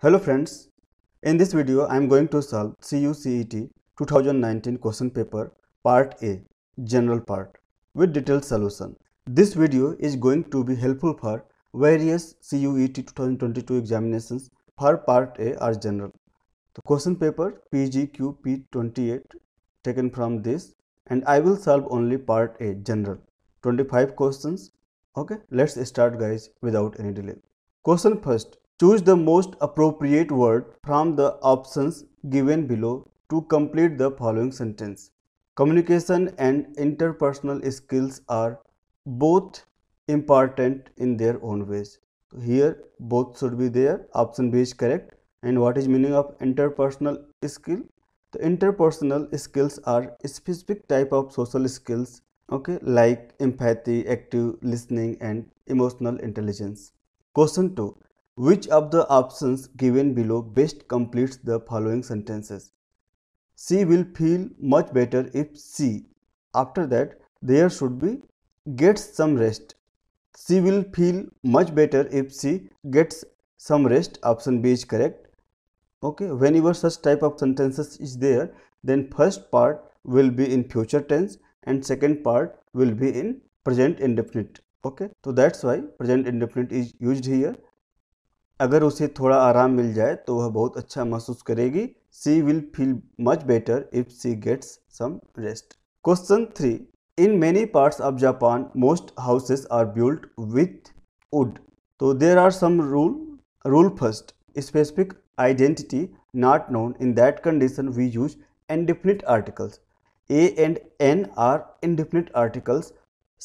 Hello friends, in this video I am going to solve CUCET 2019 question paper part A general part with detailed solution. This video is going to be helpful for various CUET 2022 examinations for part A or general. The question paper PGQP28 taken from this and I will solve only part A general 25 questions. Okay, let's start guys without any delay. Question first Choose the most appropriate word from the options given below to complete the following sentence. Communication and interpersonal skills are both important in their own ways. Here both should be there. Option B is correct. And what is meaning of interpersonal skill? The interpersonal skills are specific type of social skills okay like empathy, active listening and emotional intelligence. Question 2. Which of the options given below best completes the following sentences? She will feel much better if she. After that, there should be gets some rest. She will feel much better if she gets some rest. Option B is correct. Okay, whenever such type of sentences is there, then first part will be in future tense and second part will be in present indefinite. Okay, so that's why present indefinite is used here. अगर उसे थोड़ा आराम मिल जाए तो वह बहुत अच्छा महसूस करेगी she will feel much better if she gets some rest question three in many parts of Japan most houses are built with wood तो there are some rule rule first specific identity not known in that condition we use indefinite articles a and an are indefinite articles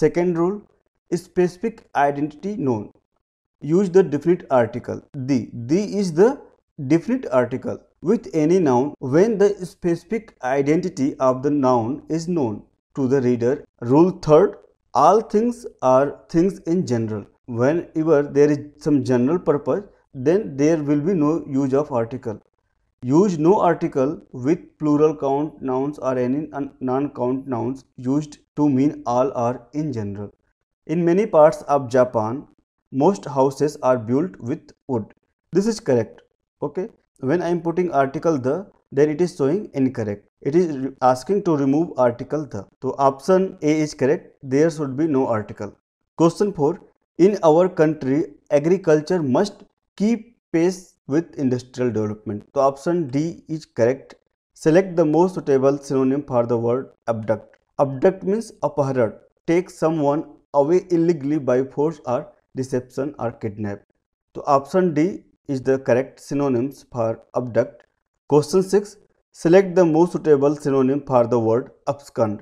second rule specific identity known use the definite article. The. The is the definite article with any noun when the specific identity of the noun is known to the reader. Rule third, all things are things in general. Whenever there is some general purpose, then there will be no use of article. Use no article with plural count nouns or any non-count nouns used to mean all or in general. In many parts of Japan, most houses are built with wood this is correct okay when i am putting article the then it is showing incorrect it is asking to remove article the so option a is correct there should be no article question 4 in our country agriculture must keep pace with industrial development so option d is correct select the most suitable synonym for the word abduct abduct means apparat take someone away illegally by force or deception और kidnap तो option D is the correct synonyms for abduct question six select the most suitable synonym for the word abscond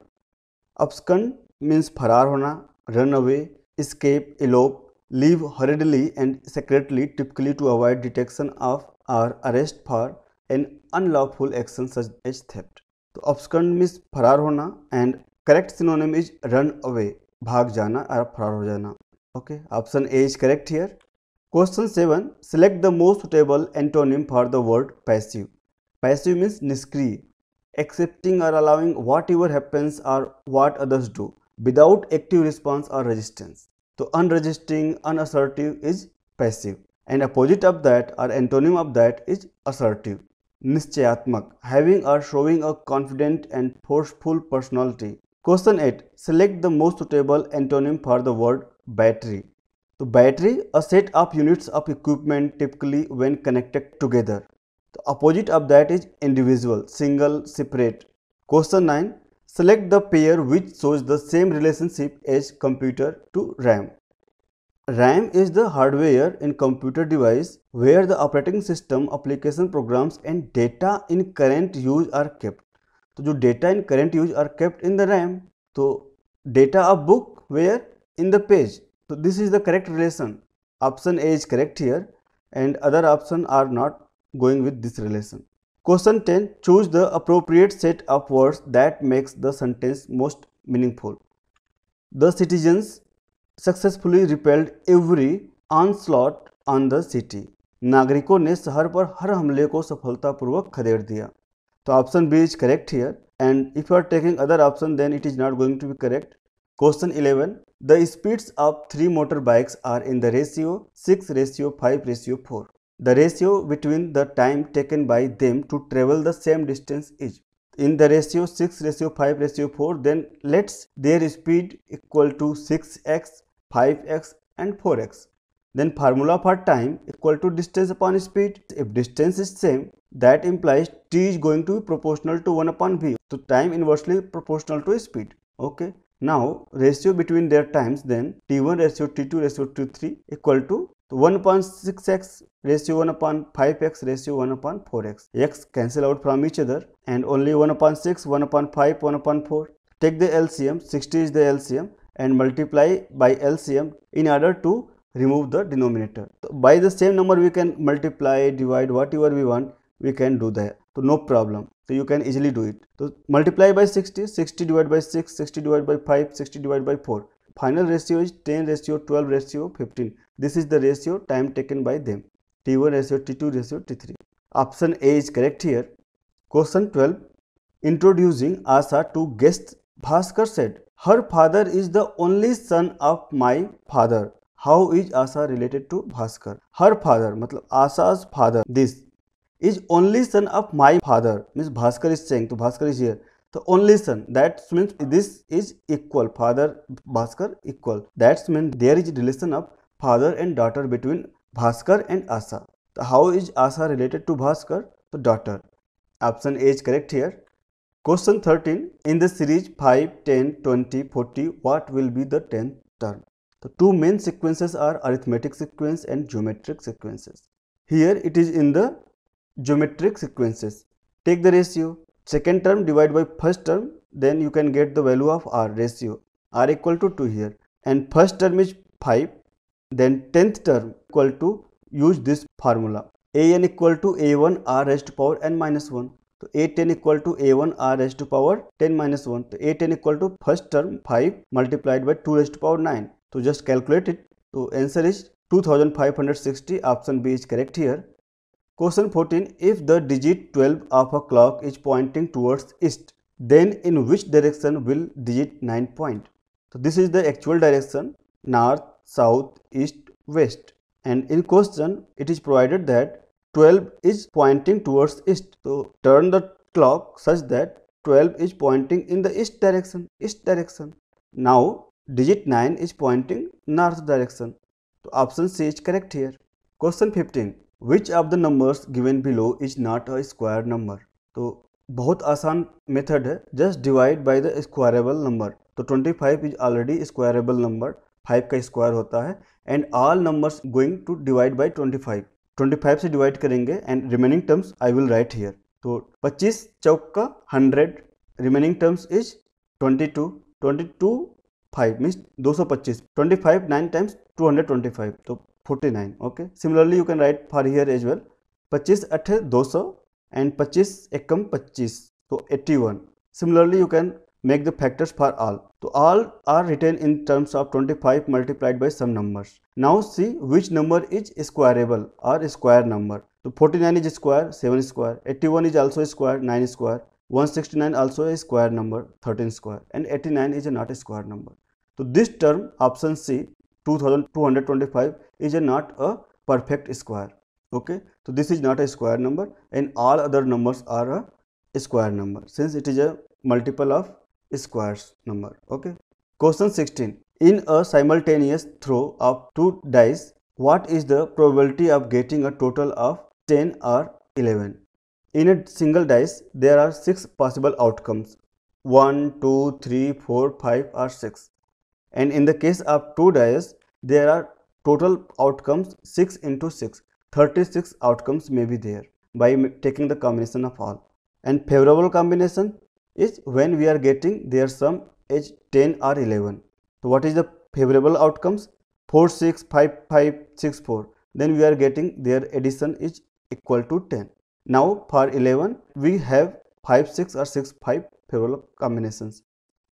abscond means फरार होना run away escape elope leave hurriedly and secretly typically to avoid detection of or arrest for an unlawful action such as theft. तो abscond means फरार होना and correct synonym is run away भाग जाना और फरार हो जाना Okay, option A is correct here. Question 7. Select the most suitable antonym for the word passive. Passive means niskriya, accepting or allowing whatever happens or what others do without active response or resistance. So unresisting, unassertive is passive and opposite of that or antonym of that is assertive. Nischayatmak, having or showing a confident and forceful personality. Question 8. Select the most suitable antonym for the word battery तो battery a set of units of equipment typically when connected together तो opposite of that is individual single separate question nine select the pair which shows the same relationship as computer to RAM RAM is the hardware in computer device where the operating system application programs and data in current use are kept तो जो data in current use are kept in the RAM तो data of book where in the page. So this is the correct relation. Option A is correct here and other option are not going with this relation. Question 10. Choose the appropriate set of words that makes the sentence most meaningful. The citizens successfully repelled every onslaught on the city. नागरिकों ने शहर पर हर हमले को सफलतापूर्वक खदेड़ दिया तो option B is correct here and if you are taking other option then it is not going to be correct question eleven The speeds of three motorbikes are in the ratio 6 ratio 5 ratio 4. The ratio between the time taken by them to travel the same distance is in the ratio 6 ratio 5 ratio 4 then let's their speed equal to 6x, 5x and 4x. Then formula for time equal to distance upon speed. If distance is same that implies t is going to be proportional to 1 upon v. So time inversely proportional to speed. Okay. Now ratio between their times then T1 ratio T2 ratio T3 equal to 1.6x ratio 1 upon 5x ratio 1 upon 4x. x cancel out from each other and only 1 upon 6, 1 upon 5, 1 upon 4. Take the LCM, 60 is the LCM and multiply by LCM in order to remove the denominator. by the same number we can multiply, divide whatever we want we can do that so no problem so you can easily do it so multiply by 60 60 divided by 6 60 divided by 5 60 divided by 4 final ratio is 10 ratio 12 ratio 15 this is the ratio time taken by them t1 ratio t2 ratio t3 option a is correct here question 12 introducing asha to guest bhaskar said her father is the only son of my father how is Asha related to Bhaskar her father मतलब Asha's father this is only son of my father means Bhaskar is saying to Bhaskar is here the only son that means this is equal father Bhaskar equal that means there is relation of father and daughter between Bhaskar and Asa so how is Asa related to Bhaskar so daughter option A is correct here question 13 in the series 5 10 20 40 what will be the 10th term the two main sequences are arithmetic sequence and geometric sequences here it is in the geometric sequences. Take the ratio, second term divided by first term, then you can get the value of r ratio, r equal to 2 here. And first term is 5, then 10th term equal to use this formula an equal to a1 r raised to power n minus 1. So a10 equal to a1 r raised to power 10 minus 1. So a10 equal to first term 5 multiplied by 2 raised to power 9. So just calculate it. So answer is 2560 option B is correct here. Question 14. If the digit 12 of a clock is pointing towards east, then in which direction will digit 9 point? So this is the actual direction north, south, east, west. And in question, it is provided that 12 is pointing towards east. So turn the clock such that 12 is pointing in the east direction, east direction. Now digit 9 is pointing north direction. So option C is correct here. Question 15. Which of the numbers given below is not a square number तो बहुत आसान method है just divide by the squarable number तो 25 is already स्क्वायरेबल number 5 का square होता है and all numbers going to divide by 25 25 से divide करेंगे and remaining terms I will write here तो 25 चौक का 100 remaining terms is 22 22 five means दो सौ पच्चीस twenty five nine times two hundred twenty five तो 49 okay similarly you can write for here as well 25 8 200 and 25 ekam 25 so 81 similarly you can make the factors for all so all are written in terms of 25 multiplied by some numbers now see which number is squareable or square number so 49 is square 7 is square 81 is also square 9 is square 169 also a square number 13 square and 89 is not a square number so this term option c 2225 is a not a perfect square okay so this is not a square number and all other numbers are a square number since it is a multiple of squares number okay question 16 in a simultaneous throw of two dice what is the probability of getting a total of 10 or 11 in a single dice there are six possible outcomes 1 2 3 4 5 or 6 and in the case of two dice, there are total outcomes 6 into 6 36 outcomes may be there by taking the combination of all and favorable combination is when we are getting their sum is 10 or 11 so what is the favorable outcomes 4 6 5 5 6 4 then we are getting their addition is equal to 10 now for 11 we have 5 6 or 6 5 favorable combinations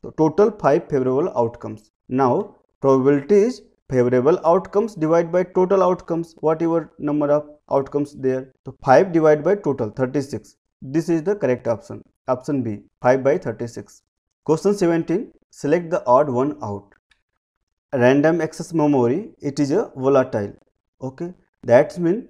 so total 5 favorable outcomes now probability is favorable outcomes divided by total outcomes whatever number of outcomes there. So 5 divided by total 36. This is the correct option. Option B 5 by 36. Question 17 Select the odd one out. Random access memory it is a volatile. Okay that means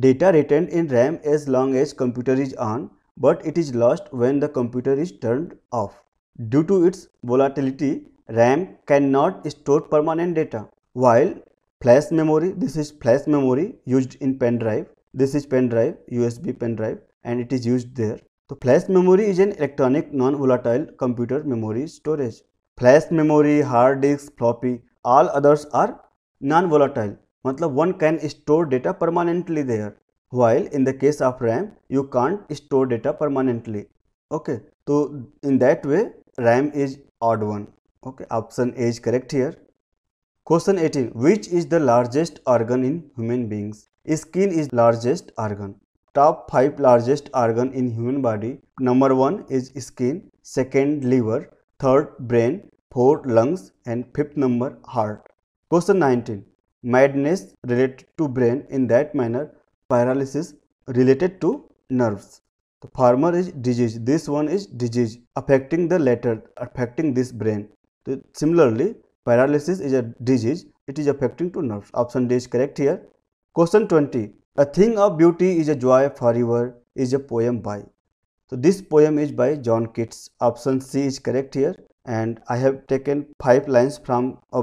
data retained in RAM as long as computer is on but it is lost when the computer is turned off. Due to its volatility, RAM cannot store permanent data. While flash memory, this is flash memory used in pen drive. This is pen drive, USB pen drive and it is used there. So flash memory is an electronic non-volatile computer memory storage. Flash memory, hard disk, floppy, all others are non-volatile. मतलब one can store data permanently there while in the case of RAM you can't store data permanently okay so in that way RAM is odd one okay option a is correct here question 18 which is the largest organ in human beings skin is largest organ top 5 largest organ in human body number 1 is skin second liver third brain fourth lungs and fifth number heart question 19 madness related to brain in that manner paralysis related to nerves the former is disease this one is disease affecting the latter affecting this brain Similarly, paralysis is a disease. It is affecting to nerves. Option D is correct here. Question 20. A thing of beauty is a joy forever is a poem by. So this poem is by John Keats. Option C is correct here. And I have taken five lines from a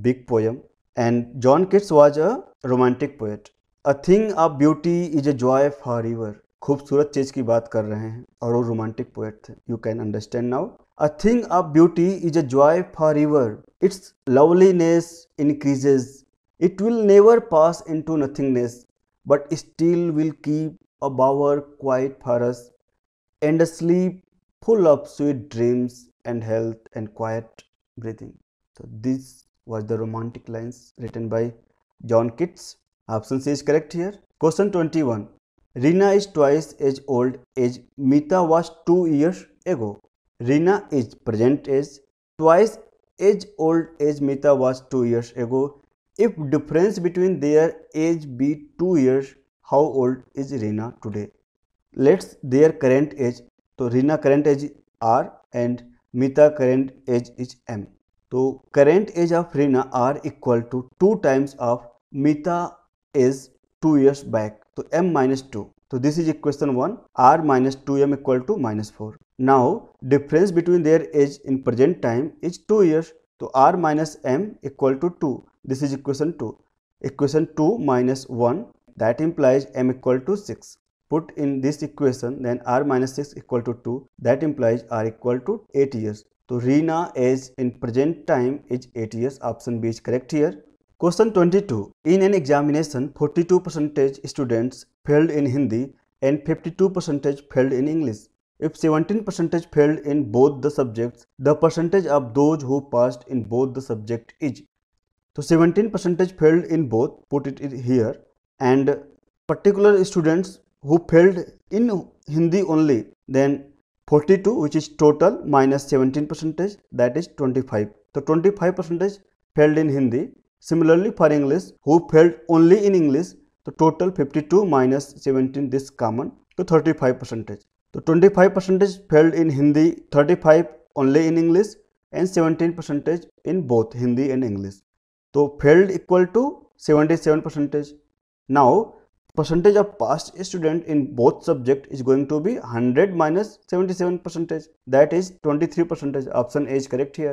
big poem. And John Keats was a romantic poet. A thing of beauty is a joy forever खूबसूरत चीज़ की बात कर रहे हैं और वो romantic poet थे you can understand now A thing of beauty is a joy forever. Its loveliness increases. It will never pass into nothingness, but still will keep a bower quiet for us, and a sleep full of sweet dreams and health and quiet breathing. So this was the romantic lines written by John Keats. Option C is correct here. Question 21. Rina is twice as old as Mita was two years ago. Reena is present age twice as old as Mita was two years ago if difference between their age be two years how old is Reena today let's their current age तो Reena current age R and Meeta current age is M तो current age of Reena R equal to two times of Meeta is two years back तो M minus two तो this is equation one are minus two M equal to minus four Now difference between their age in present time is 2 years. So r minus m equal to 2. This is equation 2. Equation 2 minus 1 that implies m equal to 6. Put in this equation then r minus 6 equal to 2 that implies r equal to 8 years. So Rina age in present time is 8 years. Option B is correct here. Question 22. In an examination 42% students failed in Hindi and 52% failed in English. If 17% failed in both the subjects, the percentage of those who passed in both the subject is. So 17% failed in both, put it here. And particular students who failed in Hindi only, then 42 which is total minus 17 percentage that is 25 so 25 percentage failed in hindi similarly for english who failed only in english the total 52 minus 17 this common to 35 percentage तो 25 percentage failed in Hindi, 35 only in English, and 17 percentage in both Hindi and English. So failed equal to 77 percentage Now percentage of past student in both subject is going to be 100 minus 77 percentage that is 23 percentage option a is correct here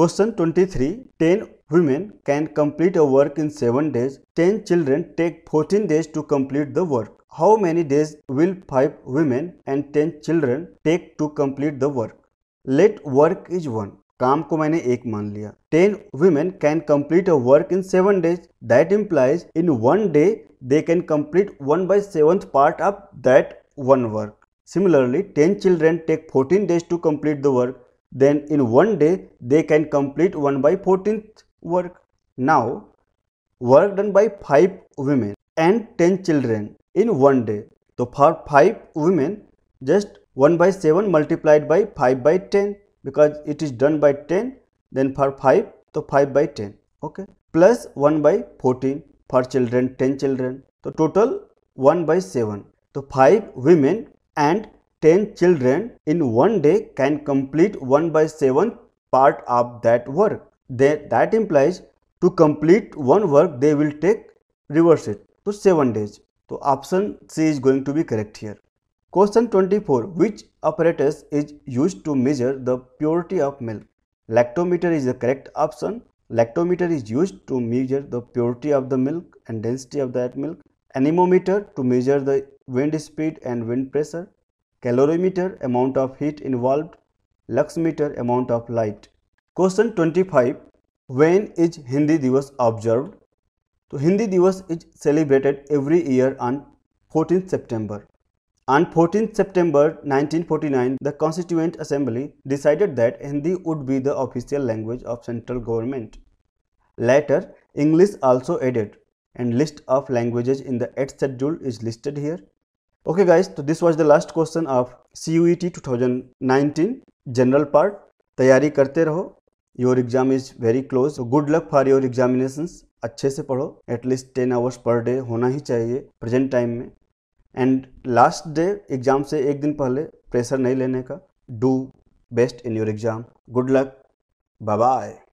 question 23 10 women can complete a work in 7 days 10 children take 14 days to complete the work how many days will 5 women and 10 children take to complete the work? Let work is 1. काम को मैंने एक मान लिया 10 women can complete a work in 7 days. That implies in 1 day they can complete 1 by 7th part of that one work. Similarly, 10 children take 14 days to complete the work. Then in 1 day they can complete 1 by 14th work. Now, work done by 5 women and 10 children in one day. So for 5 women, just 1 by 7 multiplied by 5 by 10 because it is done by 10 then for 5 so 5 by 10 okay plus 1 by 14 for children 10 children so total 1 by 7 so 5 women and 10 children in one day can complete 1 by 7 part of that work they, that implies to complete one work they will take reverse it to so 7 days so option C is going to be correct here. Question 24. Which apparatus is used to measure the purity of milk? Lactometer is the correct option. Lactometer is used to measure the purity of the milk and density of that milk. Anemometer to measure the wind speed and wind pressure. Calorimeter amount of heat involved. Luxmeter amount of light. Question 25. When is Hindi Divas observed? So Hindi दिवस is celebrated every year on 14th September. On 14th September 1949, the Constituent Assembly decided that Hindi would be the official language of central government. Later, English also added and list of languages in the 8th schedule is listed here. Okay guys, so this was the last question of CUET 2019 general part. तैयारी करते रहो exam is very close. So good luck for your examinations. अच्छे से पढ़ो at least ten hours per day होना ही चाहिए present time में एंड लास्ट डे एग्ज़ाम से एक दिन पहले प्रेशर नहीं लेने का do best in your exam good luck bye